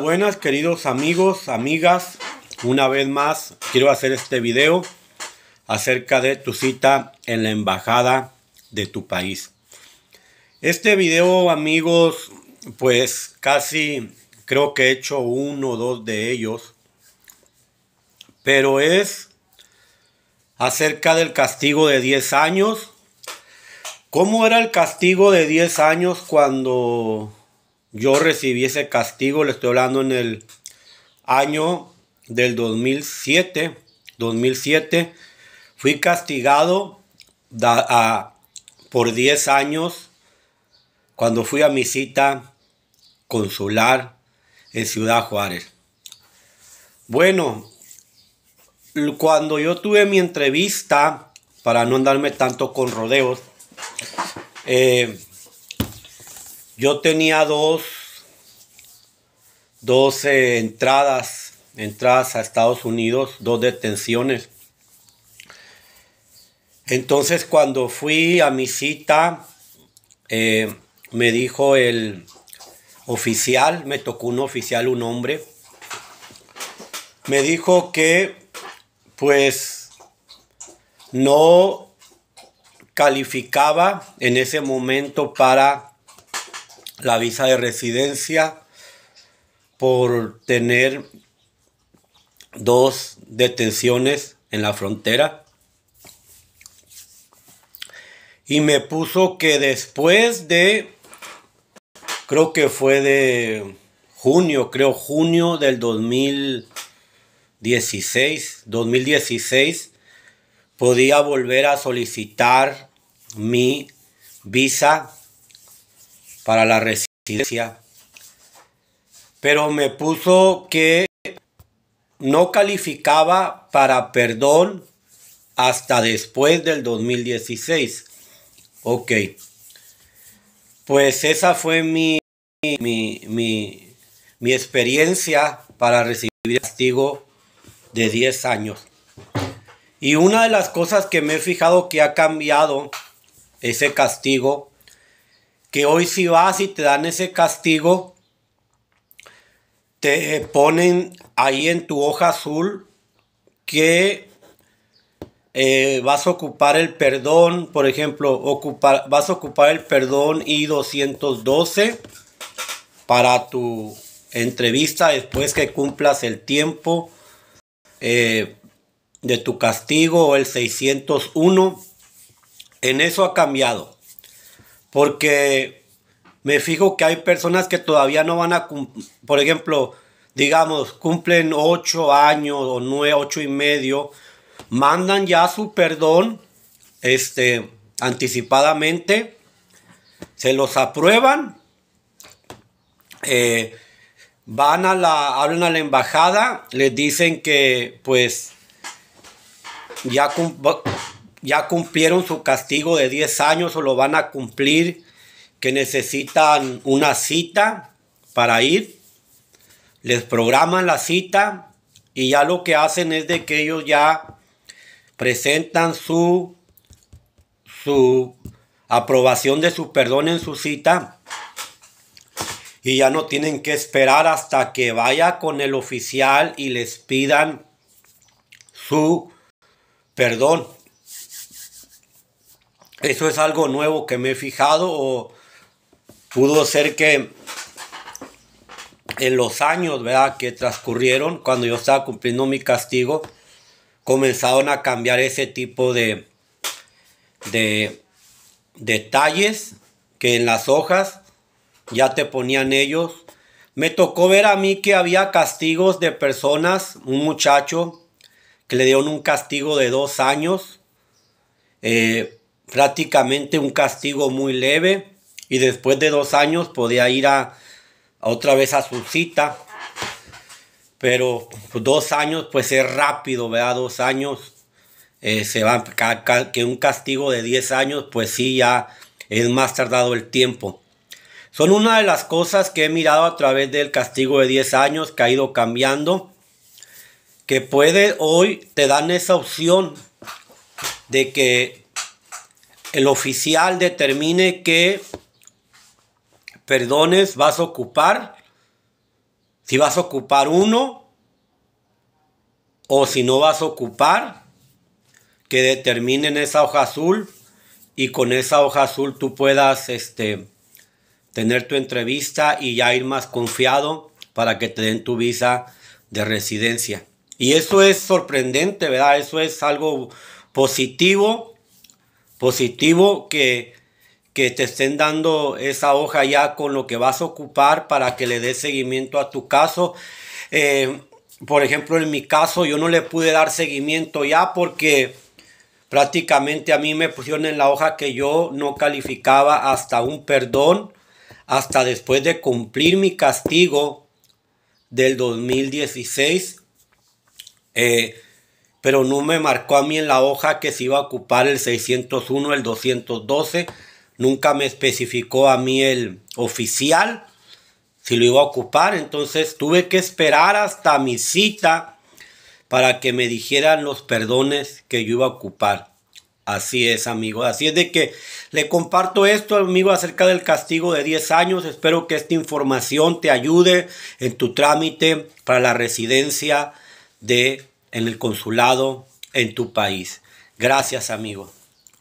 Buenas queridos amigos, amigas, una vez más quiero hacer este video acerca de tu cita en la embajada de tu país. Este video amigos, pues casi creo que he hecho uno o dos de ellos, pero es acerca del castigo de 10 años. ¿Cómo era el castigo de 10 años cuando yo recibí ese castigo, le estoy hablando en el año del 2007, 2007, fui castigado a, por 10 años cuando fui a mi cita consular en Ciudad Juárez. Bueno, cuando yo tuve mi entrevista, para no andarme tanto con rodeos, eh, yo tenía dos, entradas, entradas a Estados Unidos, dos detenciones. Entonces cuando fui a mi cita, eh, me dijo el oficial, me tocó un oficial, un hombre, me dijo que pues no calificaba en ese momento para la visa de residencia por tener dos detenciones en la frontera. Y me puso que después de, creo que fue de junio, creo junio del 2016, 2016, podía volver a solicitar mi visa para la residencia. Pero me puso que no calificaba para perdón hasta después del 2016. Ok. Pues esa fue mi, mi, mi, mi experiencia para recibir castigo de 10 años. Y una de las cosas que me he fijado que ha cambiado ese castigo que hoy si vas y te dan ese castigo, te ponen ahí en tu hoja azul que eh, vas a ocupar el perdón, por ejemplo, ocupar, vas a ocupar el perdón I-212 para tu entrevista después que cumplas el tiempo eh, de tu castigo o el 601. En eso ha cambiado. Porque me fijo que hay personas que todavía no van a, por ejemplo, digamos, cumplen ocho años o nueve, ocho y medio, mandan ya su perdón este, anticipadamente, se los aprueban, eh, van a la, hablan a la embajada, les dicen que pues ya ya cumplieron su castigo de 10 años o lo van a cumplir, que necesitan una cita para ir, les programan la cita y ya lo que hacen es de que ellos ya presentan su, su aprobación de su perdón en su cita y ya no tienen que esperar hasta que vaya con el oficial y les pidan su perdón. Eso es algo nuevo que me he fijado o pudo ser que en los años ¿verdad? que transcurrieron, cuando yo estaba cumpliendo mi castigo, comenzaron a cambiar ese tipo de, de detalles que en las hojas ya te ponían ellos. Me tocó ver a mí que había castigos de personas, un muchacho que le dieron un castigo de dos años eh, prácticamente un castigo muy leve y después de dos años podía ir a, otra vez a su cita. Pero pues, dos años pues es rápido, vea Dos años eh, se va, que un castigo de 10 años pues sí ya es más tardado el tiempo. Son una de las cosas que he mirado a través del castigo de 10 años que ha ido cambiando. Que puede hoy te dan esa opción de que el oficial determine que perdones vas a ocupar, si vas a ocupar uno o si no vas a ocupar, que determinen esa hoja azul y con esa hoja azul tú puedas este, tener tu entrevista y ya ir más confiado para que te den tu visa de residencia. Y eso es sorprendente, ¿verdad? Eso es algo positivo positivo que, que te estén dando esa hoja ya con lo que vas a ocupar para que le des seguimiento a tu caso. Eh, por ejemplo, en mi caso yo no le pude dar seguimiento ya porque prácticamente a mí me pusieron en la hoja que yo no calificaba hasta un perdón, hasta después de cumplir mi castigo del 2016 pero no me marcó a mí en la hoja que se iba a ocupar el 601, el 212. Nunca me especificó a mí el oficial si lo iba a ocupar. Entonces tuve que esperar hasta mi cita para que me dijeran los perdones que yo iba a ocupar. Así es, amigo. Así es de que le comparto esto, amigo, acerca del castigo de 10 años. Espero que esta información te ayude en tu trámite para la residencia de en el consulado en tu país. Gracias, amigo.